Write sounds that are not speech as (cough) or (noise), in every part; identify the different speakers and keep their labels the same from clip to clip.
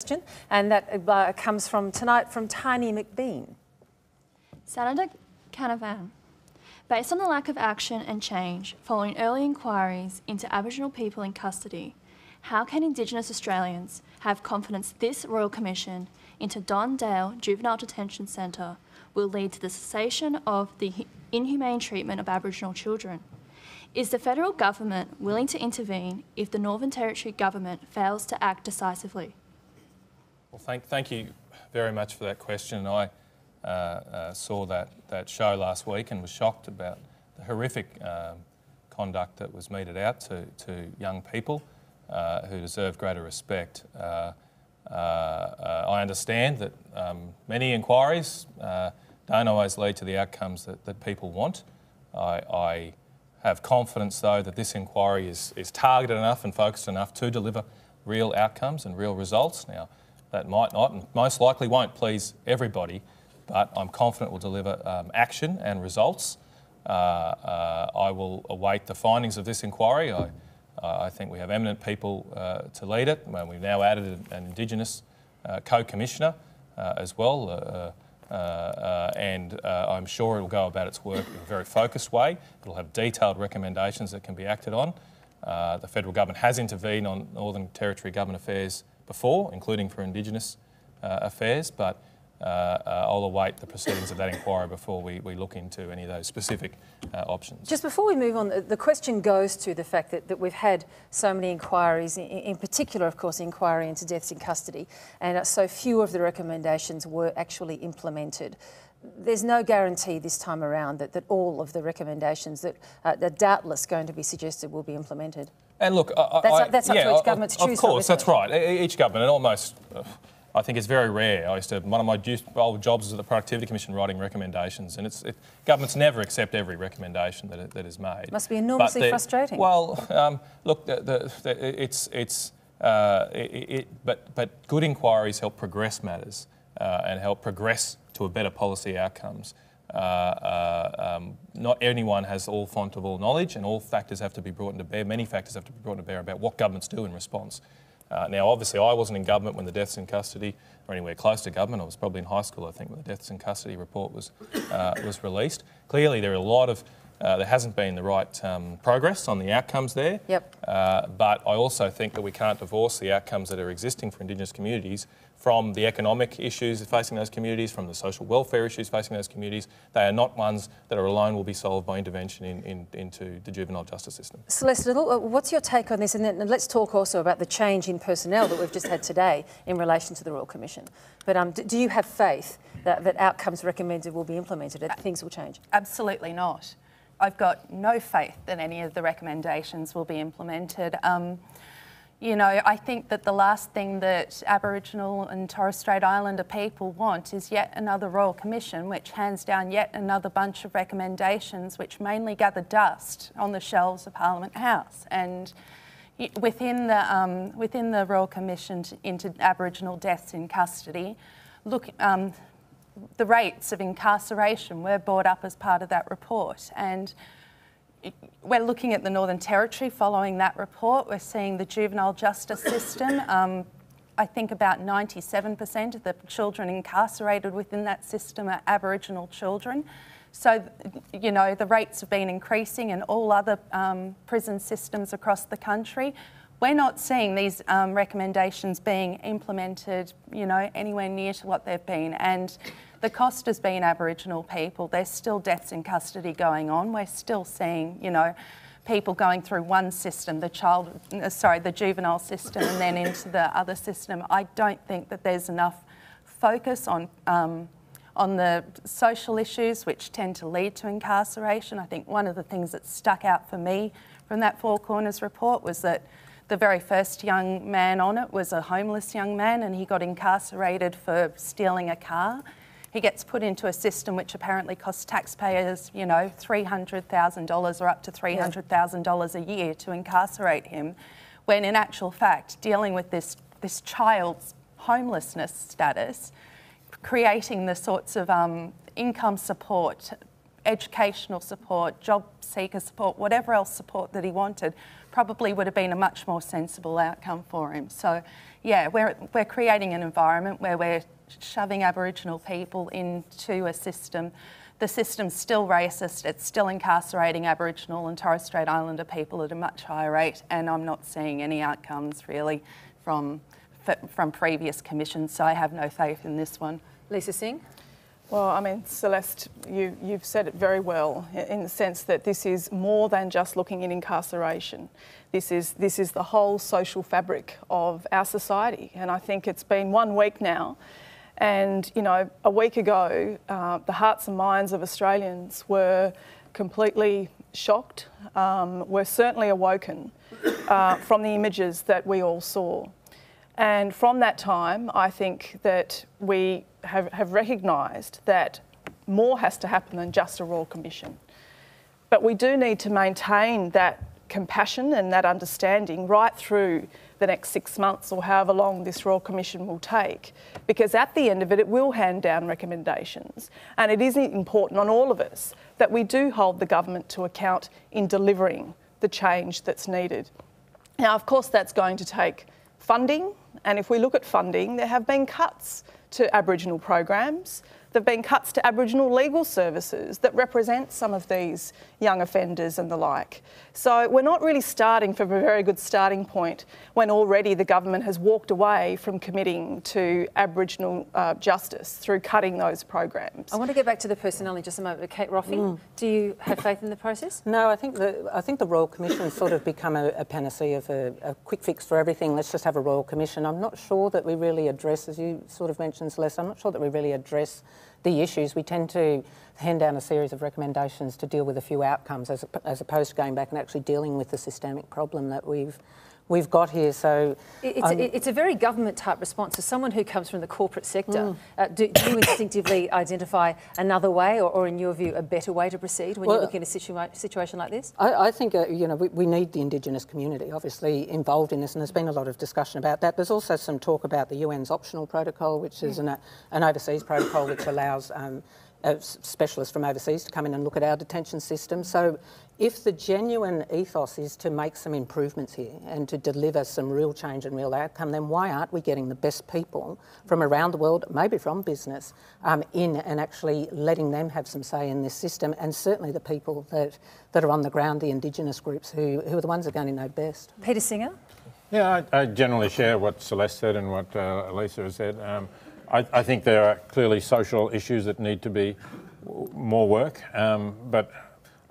Speaker 1: question, and that uh, comes from tonight from Tiny McBean. Senator
Speaker 2: Canavan, um, based on the lack of action and change following early inquiries into Aboriginal people in custody, how can Indigenous Australians have confidence this Royal Commission into Don Dale Juvenile Detention Centre will lead to the cessation of the inhumane treatment of Aboriginal children? Is the federal government willing to intervene if the Northern Territory government fails to act decisively?
Speaker 3: Well, thank, thank you very much for that question. I uh, uh, saw that, that show last week and was shocked about the horrific um, conduct that was meted out to, to young people uh, who deserve greater respect. Uh, uh, uh, I understand that um, many inquiries don't always lead to the outcomes that, that people want. I, I have confidence, though, that this inquiry is, is targeted enough and focused enough to deliver real outcomes and real results. Now, that might not and most likely won't please everybody, but I'm confident will deliver um, action and results. Uh, uh, I will await the findings of this inquiry. I, uh, I think we have eminent people uh, to lead it. Well, we've now added an Indigenous uh, co-commissioner as well. Uh, uh, and uh, I'm sure it'll go about its work in a very focused way. It'll have detailed recommendations that can be acted on. the federal government has intervened on Northern Territory government affairs before, including for Indigenous uh, affairs, but uh, uh, I'll await the proceedings of that inquiry before we, we look into any of those specific uh, options. Just
Speaker 1: before we move on, the, the question goes to the fact that, that we've had so many inquiries, in, in particular, of course, inquiry into deaths in custody, and so few of the recommendations were actually implemented. There's no guarantee this time around that, that all of the recommendations that uh, are doubtless going to be suggested will be implemented.
Speaker 3: And look, I, that's, I, that's up yeah, to each government's government Of course, that's it? right. Each government, and almost, I think it's very rare. I used to one of my old jobs was at the Productivity Commission writing recommendations, and it's it, governments never accept every recommendation that, that is made. It must be enormously the, frustrating. Well, um, look, the, the, the, it's it's uh, it, but but good inquiries help progress matters uh, and help progress to a better policy outcomes. Uh, uh, um, not anyone has all font of all knowledge, and all factors have to be brought into bear. Many factors have to be brought into bear about what governments do in response. Uh, now, obviously, I wasn't in government when the deaths in custody, or anywhere close to government. I was probably in high school, I think, when the deaths in custody report was uh, was released. Clearly, there are a lot of uh, there hasn't been the right um, progress on the outcomes there. Yep. Uh, but I also think that we can't divorce the outcomes that are existing for Indigenous communities from the economic issues facing those communities, from the social welfare issues facing those communities. They are not ones that are alone will be solved by intervention in, in, into the juvenile justice system.
Speaker 1: Celeste uh, what's your take on this? And then let's talk also about the change in personnel that we've just had today in relation to the Royal Commission. But um, do, you have faith that, that outcomes recommended will be implemented, and
Speaker 4: things will change? Absolutely not. I've got no faith that any of the recommendations will be implemented. Um, you know, I think that the last thing that Aboriginal and Torres Strait Islander people want is yet another Royal Commission, which hands down yet another bunch of recommendations, which mainly gather dust on the shelves of Parliament House. And within the, um, within the Royal Commission into Aboriginal deaths in custody, look, um, the rates of incarceration were brought up as part of that report. And we're looking at the Northern Territory following that report. We're seeing the juvenile justice system. (coughs) Um, I think about 97% of the children incarcerated within that system are Aboriginal children. So, you know, the rates have been increasing in all other um, prison systems across the country we're not seeing these um, recommendations being implemented, you know, anywhere near to what they've been. And the cost has been Aboriginal people. There's still deaths in custody going on. We're still seeing, you know, people going through one system, the child, uh, sorry, the juvenile system, and then into the other system. I don't think that there's enough focus on. Um, on the social issues which tend to lead to incarceration. I think one of the things that stuck out for me from that Four Corners report was that the very first young man on it was a homeless young man, and he got incarcerated for stealing a car. He gets put into a system which apparently costs taxpayers, you know, $300,000 or up to $300,000 a year to incarcerate him, when in actual fact, dealing with this, this child's homelessness status, creating the sorts of um, income support educational support, job seeker support, whatever else support that he wanted, probably would have been a much more sensible outcome for him. So, yeah, we're, we're creating an environment where we're shoving Aboriginal people into a system. The system's still racist, it's still incarcerating Aboriginal and Torres Strait Islander people at a much higher rate, and I'm not seeing any outcomes really from, from previous
Speaker 5: commissions, so I have no faith in this one. Lisa Singh? Well, I mean, Celeste, you, have said it very well in the sense that this is more than just looking at incarceration. This is, this is the whole social fabric of our society. And I think it's been one week now. And, you know, a week ago, uh, the hearts and minds of Australians were completely shocked, um, were certainly awoken uh, from the images that we all saw. And from that time, I think that we have, have recognised that more has to happen than just a royal commission. But we do need to maintain that compassion and that understanding right through the next six months or however long this Royal Commission will take, because at the end of it, it will hand down recommendations. And it is important on all of us that we do hold the government to account in delivering the change that's needed. Now, of course, that's going to take funding, and if we look at funding, there have been cuts to Aboriginal programs there have been cuts to Aboriginal legal services that represent some of these young offenders and the like. So we're not really starting from a very good starting point when already the government has walked away from committing to Aboriginal uh, justice through cutting those programs. I want to get back to the personnel in just a
Speaker 1: moment. Kate Roffey, mm.
Speaker 6: do you have faith in the process? No, I think the, I think the Royal Commission sort of become a, a panacea of a, a quick fix for everything. Let's just have a Royal Commission. I'm not sure that we really address, as you sort of mentioned, Celeste, I'm not sure that we really address the issues, we tend to hand down a series of recommendations to deal with a few outcomes as, as opposed to going back and actually dealing with the systemic problem that we've we've got here. So it's, a, um, it's
Speaker 1: a, very government type response. As someone who comes from the corporate sector, mm. uh, do, do, you instinctively (coughs) identify another way, or, or, in your view, a better way to proceed when well, you look in a situa situation like this?
Speaker 6: I, I think uh, you know we, we, need the Indigenous community obviously involved in this, and there's been a lot of discussion about that. There's also some talk about the UN's optional protocol, which is hmm. an, uh, an, overseas protocol which allows. Um, uh, specialists from overseas to come in and look at our detention system. So, if the genuine ethos is to make some improvements here and to deliver some real change and real outcome, then why aren't we getting the best people from around the world, maybe from business, um, in and actually letting them have some say in this system? And certainly the people that, that are on the ground, the Indigenous groups, who, who are the ones that are going to know best. Peter Singer?
Speaker 3: Yeah, I, I generally share what Celeste said and what uh, Lisa has said. Um, I, I, think there are clearly social issues that need to be more work, um, but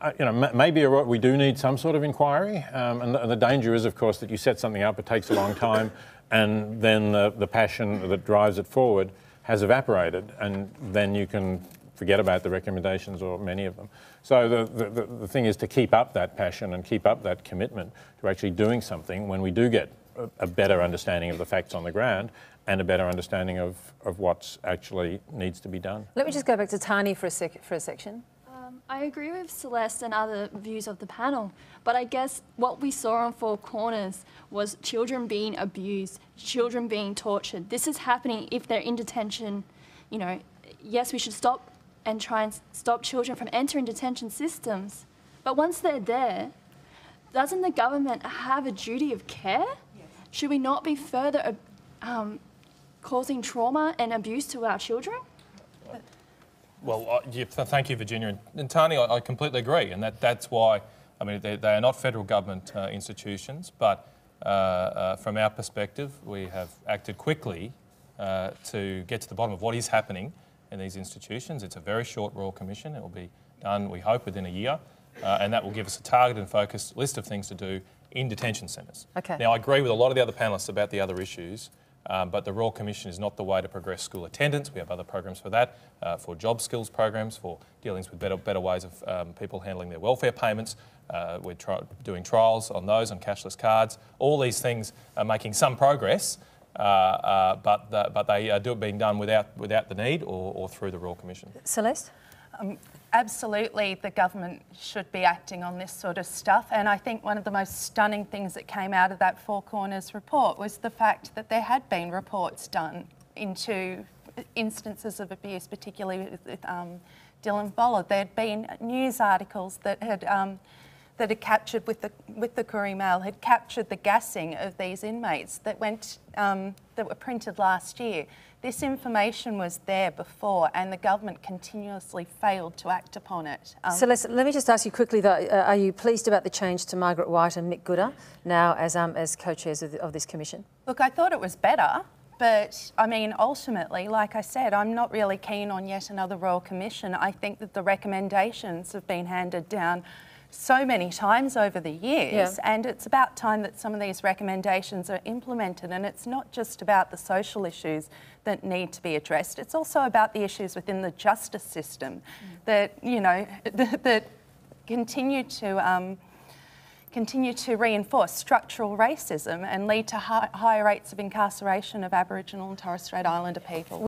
Speaker 3: uh, you know, maybe you're right, we do need some sort of inquiry. Um, and, the, and, the, danger is, of course, that you set something up, it takes a long time, and then the, the passion that drives it forward has evaporated, and then you can forget about the recommendations or many of them. So the, the, the thing is to keep up that passion and keep up that commitment to actually doing something when we do get a, a better understanding of the facts on the ground and a better understanding of, of what actually needs to be done.
Speaker 1: Let me just go back to Tani for a, sec for a section.
Speaker 2: Um, I agree with Celeste and other views of the panel, but I guess what we saw on Four Corners was children being abused, children being tortured. This is happening if they're in detention. You know, yes, we should stop and try and stop children from entering detention systems, but once they're there, doesn't the government have a duty of care? Yes. Should we not be further um, causing trauma and abuse to our children?
Speaker 3: Well, yeah, thank you, Virginia. And, and Tani, I, I, completely agree. And that, that's why, I mean, they, they are not federal government uh, institutions, but uh, uh, from our perspective, we have acted quickly uh, to get to the bottom of what is happening in these institutions. It's a very short Royal Commission. It will be done, we hope, within a year. Uh, and that will give us a target and focused list of things to do in detention centres. Okay. Now, I agree with a lot of the other panellists about the other issues. Um, but the Royal Commission is not the way to progress school attendance. We have other programs for that, uh, for job skills programs, for dealings with better, better ways of um, people handling their welfare payments. Uh, we're tri doing trials on those, on cashless cards. All these things are making some progress, uh, uh but, the, but they are do, being done without, without the need or, or through the Royal Commission.
Speaker 4: Celeste? Um, absolutely, the government should be acting on this sort of stuff. And I think one of the most stunning things that came out of that Four Corners report was the fact that there had been reports done into instances of abuse, particularly with, with um, Dylan Bollard. There had been news articles that had um, that had captured with the, with the Koori Mail had captured the gassing of these inmates that went, um, that were printed last year. This information was there before and the government continuously failed to act upon it. Um, so
Speaker 1: let me just ask you quickly though, uh, are you pleased about the change to Margaret White and Mick Gooder now as, um, as co-chairs of, of this commission?
Speaker 4: Look, I thought it was better. But I mean, ultimately, like I said, I'm not really keen on yet another Royal Commission. I think that the recommendations have been handed down so many times over the years, yeah. and it's about time that some of these recommendations are implemented. And it's not just about the social issues that need to be addressed; it's also about the issues within the justice system mm. that you know (laughs) that, that continue to. Um, continue to reinforce structural racism and lead to high, higher rates of incarceration of Aboriginal and Torres Strait Islander people.